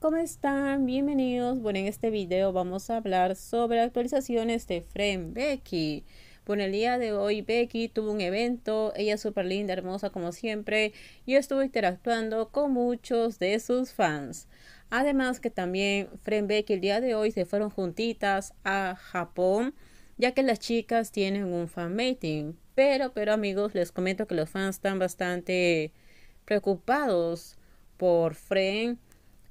¿cómo están? Bienvenidos. Bueno, en este video vamos a hablar sobre actualizaciones de Frame Becky. Bueno, el día de hoy Becky tuvo un evento, ella es súper linda, hermosa como siempre, y estuve interactuando con muchos de sus fans. Además que también Frame Becky el día de hoy se fueron juntitas a Japón, ya que las chicas tienen un fan meeting. Pero, pero amigos, les comento que los fans están bastante preocupados por Fren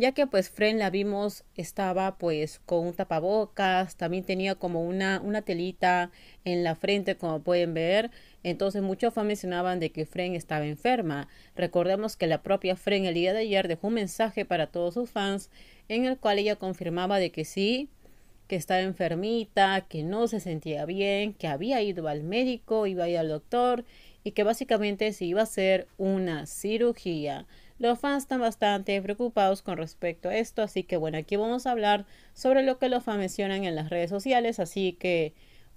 ya que pues Fren la vimos estaba pues con un tapabocas, también tenía como una, una telita en la frente como pueden ver, entonces muchos fans mencionaban de que Fren estaba enferma. Recordemos que la propia Fren el día de ayer dejó un mensaje para todos sus fans en el cual ella confirmaba de que sí, que estaba enfermita, que no se sentía bien, que había ido al médico, iba a ir al doctor y que básicamente se iba a hacer una cirugía. Los fans están bastante preocupados con respecto a esto, así que bueno, aquí vamos a hablar sobre lo que los fans mencionan en las redes sociales, así que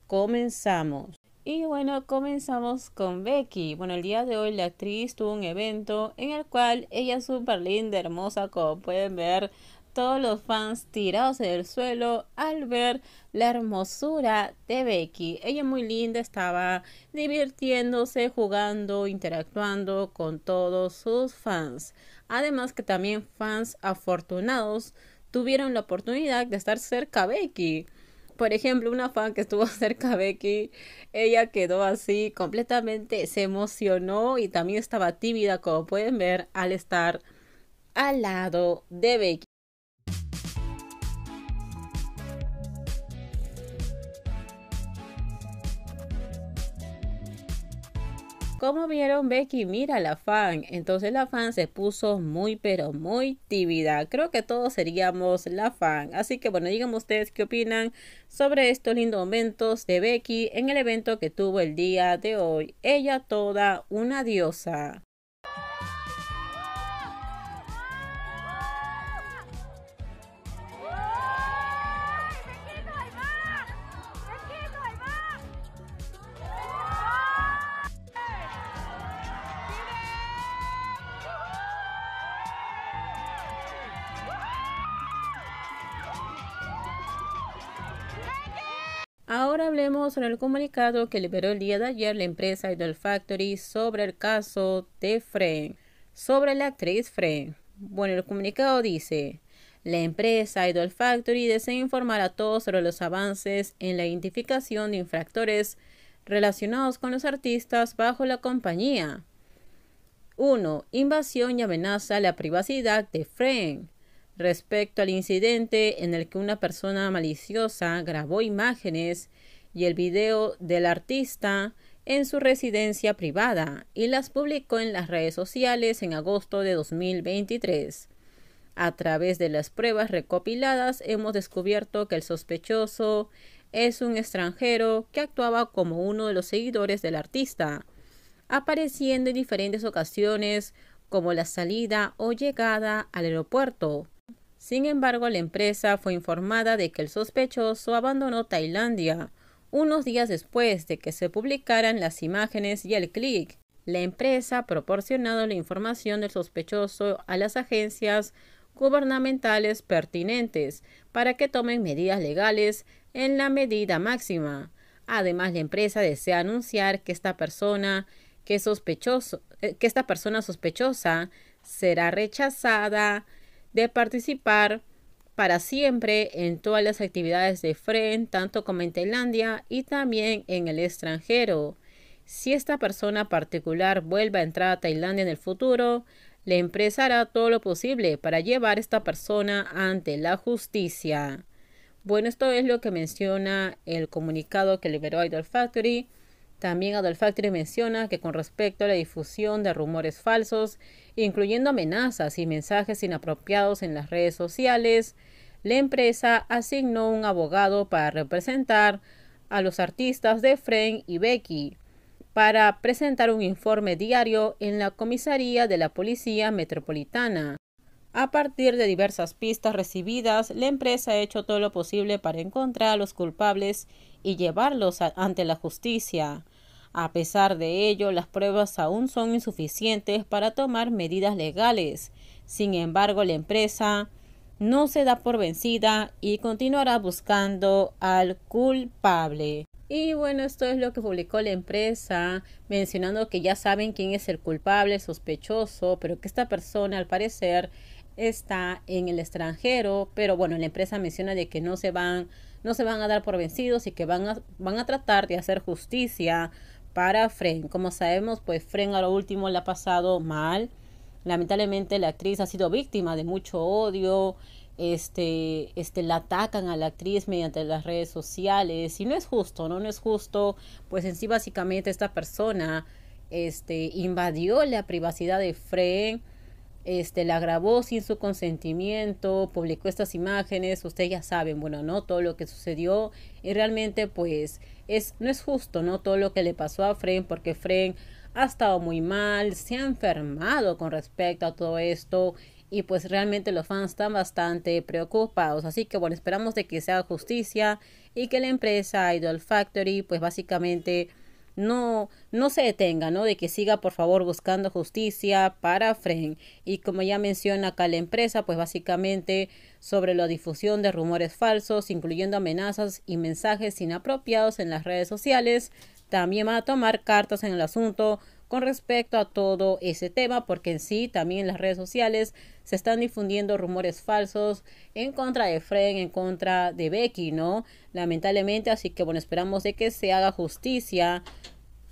comenzamos. Y bueno, comenzamos con Becky. Bueno, el día de hoy la actriz tuvo un evento en el cual ella es súper linda, hermosa, como pueden ver, todos los fans tirados en el suelo al ver la hermosura de Becky. Ella muy linda, estaba divirtiéndose, jugando, interactuando con todos sus fans. Además que también fans afortunados tuvieron la oportunidad de estar cerca de Becky. Por ejemplo, una fan que estuvo cerca de Becky, ella quedó así completamente, se emocionó y también estaba tímida, como pueden ver, al estar al lado de Becky. Como vieron, Becky mira la fan. Entonces la fan se puso muy, pero muy tímida. Creo que todos seríamos la fan. Así que bueno, díganme ustedes qué opinan sobre estos lindos momentos de Becky en el evento que tuvo el día de hoy. Ella toda una diosa. Ahora hablemos sobre el comunicado que liberó el día de ayer la empresa Idol Factory sobre el caso de Fren, sobre la actriz Fren. Bueno, el comunicado dice, la empresa Idol Factory desea informar a todos sobre los avances en la identificación de infractores relacionados con los artistas bajo la compañía. 1. Invasión y amenaza a la privacidad de Fren respecto al incidente en el que una persona maliciosa grabó imágenes y el video del artista en su residencia privada y las publicó en las redes sociales en agosto de 2023. A través de las pruebas recopiladas hemos descubierto que el sospechoso es un extranjero que actuaba como uno de los seguidores del artista, apareciendo en diferentes ocasiones como la salida o llegada al aeropuerto, sin embargo, la empresa fue informada de que el sospechoso abandonó Tailandia unos días después de que se publicaran las imágenes y el clic. La empresa ha proporcionado la información del sospechoso a las agencias gubernamentales pertinentes para que tomen medidas legales en la medida máxima. Además, la empresa desea anunciar que esta persona, que eh, que esta persona sospechosa será rechazada de participar para siempre en todas las actividades de FREN, tanto como en Tailandia y también en el extranjero. Si esta persona particular vuelve a entrar a Tailandia en el futuro, la empresa hará todo lo posible para llevar a esta persona ante la justicia. Bueno, esto es lo que menciona el comunicado que liberó Idol Factory también Adolf menciona que con respecto a la difusión de rumores falsos, incluyendo amenazas y mensajes inapropiados en las redes sociales, la empresa asignó un abogado para representar a los artistas de Fren y Becky para presentar un informe diario en la comisaría de la Policía Metropolitana. A partir de diversas pistas recibidas, la empresa ha hecho todo lo posible para encontrar a los culpables y llevarlos ante la justicia. A pesar de ello, las pruebas aún son insuficientes para tomar medidas legales. Sin embargo, la empresa no se da por vencida y continuará buscando al culpable. Y bueno, esto es lo que publicó la empresa, mencionando que ya saben quién es el culpable, sospechoso, pero que esta persona al parecer está en el extranjero, pero bueno, la empresa menciona de que no se van, no se van a dar por vencidos y que van a tratar de hacer justicia para Fren. Como sabemos, pues Fren a lo último le ha pasado mal. Lamentablemente la actriz ha sido víctima de mucho odio. Este, este, la atacan a la actriz mediante las redes sociales y no es justo, ¿no? No es justo, pues en sí básicamente esta persona este, invadió la privacidad de Fren este, la grabó sin su consentimiento, publicó estas imágenes, ustedes ya saben, bueno, ¿no? Todo lo que sucedió y realmente pues es, no es justo, ¿no? Todo lo que le pasó a Fren porque Fren ha estado muy mal, se ha enfermado con respecto a todo esto y pues realmente los fans están bastante preocupados. Así que bueno, esperamos de que se haga justicia y que la empresa Idol Factory pues básicamente no, no se detenga, ¿no? De que siga, por favor, buscando justicia para Fren. Y como ya menciona acá la empresa, pues básicamente sobre la difusión de rumores falsos, incluyendo amenazas y mensajes inapropiados en las redes sociales, también va a tomar cartas en el asunto con respecto a todo ese tema, porque en sí también en las redes sociales se están difundiendo rumores falsos en contra de Fren, en contra de Becky, ¿no? Lamentablemente, así que bueno, esperamos de que se haga justicia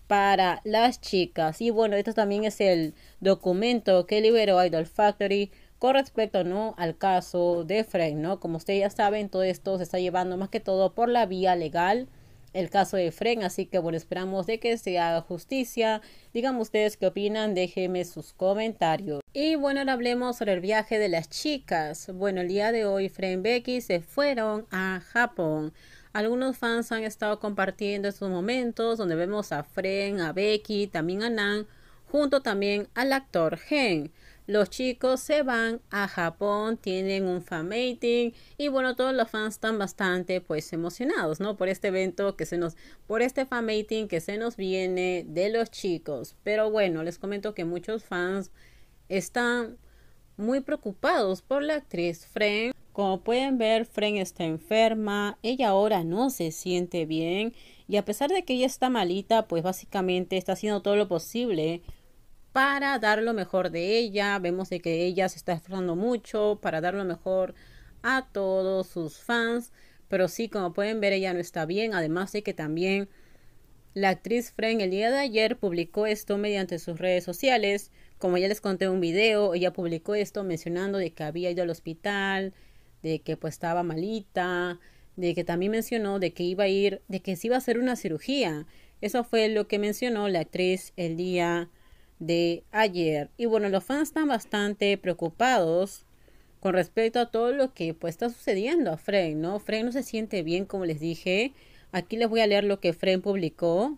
para las chicas. Y bueno, esto también es el documento que liberó Idol Factory con respecto no al caso de Fren, ¿no? Como ustedes ya saben, todo esto se está llevando más que todo por la vía legal el caso de Fren, así que bueno, esperamos de que se haga justicia. Díganme ustedes qué opinan, déjenme sus comentarios. Y bueno, ahora hablemos sobre el viaje de las chicas. Bueno, el día de hoy Fren y Becky se fueron a Japón. Algunos fans han estado compartiendo estos momentos donde vemos a Fren, a Becky, también a Nan, junto también al actor Gen los chicos se van a Japón, tienen un fan meeting y bueno, todos los fans están bastante pues emocionados, ¿no? Por este evento que se nos, por este fan meeting que se nos viene de los chicos. Pero bueno, les comento que muchos fans están muy preocupados por la actriz Fren. Como pueden ver, Fren está enferma, ella ahora no se siente bien y a pesar de que ella está malita, pues básicamente está haciendo todo lo posible para dar lo mejor de ella. Vemos de que ella se está esforzando mucho para dar lo mejor a todos sus fans. Pero sí, como pueden ver, ella no está bien. Además de que también la actriz Fren el día de ayer publicó esto mediante sus redes sociales. Como ya les conté un video, ella publicó esto mencionando de que había ido al hospital, de que pues estaba malita, de que también mencionó de que iba a ir, de que se iba a hacer una cirugía. Eso fue lo que mencionó la actriz el día de ayer. Y bueno, los fans están bastante preocupados con respecto a todo lo que pues está sucediendo a Fren, ¿no? Fren no se siente bien, como les dije. Aquí les voy a leer lo que Fren publicó.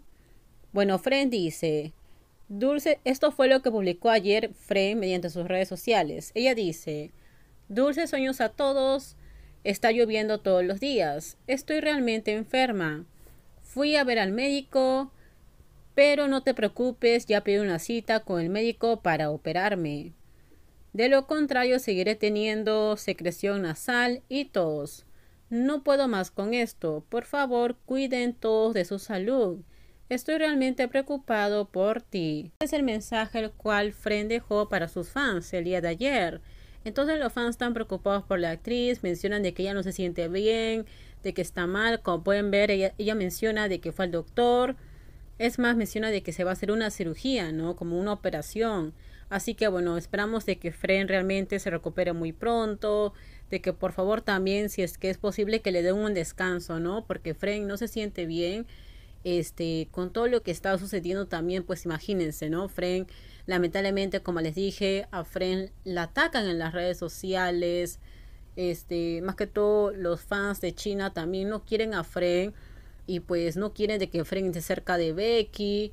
Bueno, Fren dice, Dulce, esto fue lo que publicó ayer Fren mediante sus redes sociales. Ella dice, Dulce sueños a todos, está lloviendo todos los días, estoy realmente enferma. Fui a ver al médico, pero no te preocupes, ya pedí una cita con el médico para operarme. De lo contrario, seguiré teniendo secreción nasal y tos. No puedo más con esto. Por favor, cuiden todos de su salud. Estoy realmente preocupado por ti. Este es el mensaje el cual Fren dejó para sus fans el día de ayer. Entonces los fans están preocupados por la actriz, mencionan de que ella no se siente bien, de que está mal. Como pueden ver, ella, ella menciona de que fue al doctor es más, menciona de que se va a hacer una cirugía, ¿no? Como una operación. Así que bueno, esperamos de que Fren realmente se recupere muy pronto, de que por favor también, si es que es posible, que le den un descanso, ¿no? Porque Fren no se siente bien, este, con todo lo que está sucediendo también, pues imagínense, ¿no? Fren, lamentablemente, como les dije, a Fren la atacan en las redes sociales, este, más que todo los fans de China también no quieren a Fren y pues no quieren de que Fren esté cerca de Becky.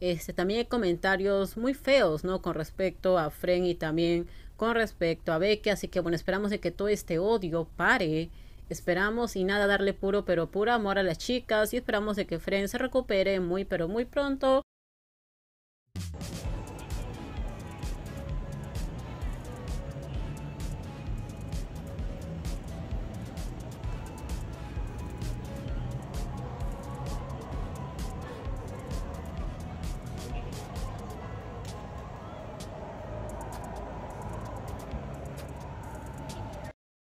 Este, también hay comentarios muy feos, ¿no? Con respecto a Fren y también con respecto a Becky. Así que bueno, esperamos de que todo este odio pare. Esperamos y nada darle puro pero puro amor a las chicas y esperamos de que Fren se recupere muy pero muy pronto.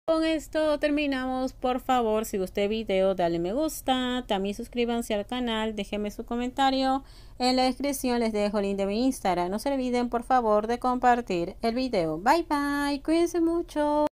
Con esto terminamos, por favor, si gustó el video dale me gusta, también suscríbanse al canal, déjenme su comentario, en la descripción les dejo el link de mi Instagram, no se olviden por favor de compartir el video, bye bye, cuídense mucho.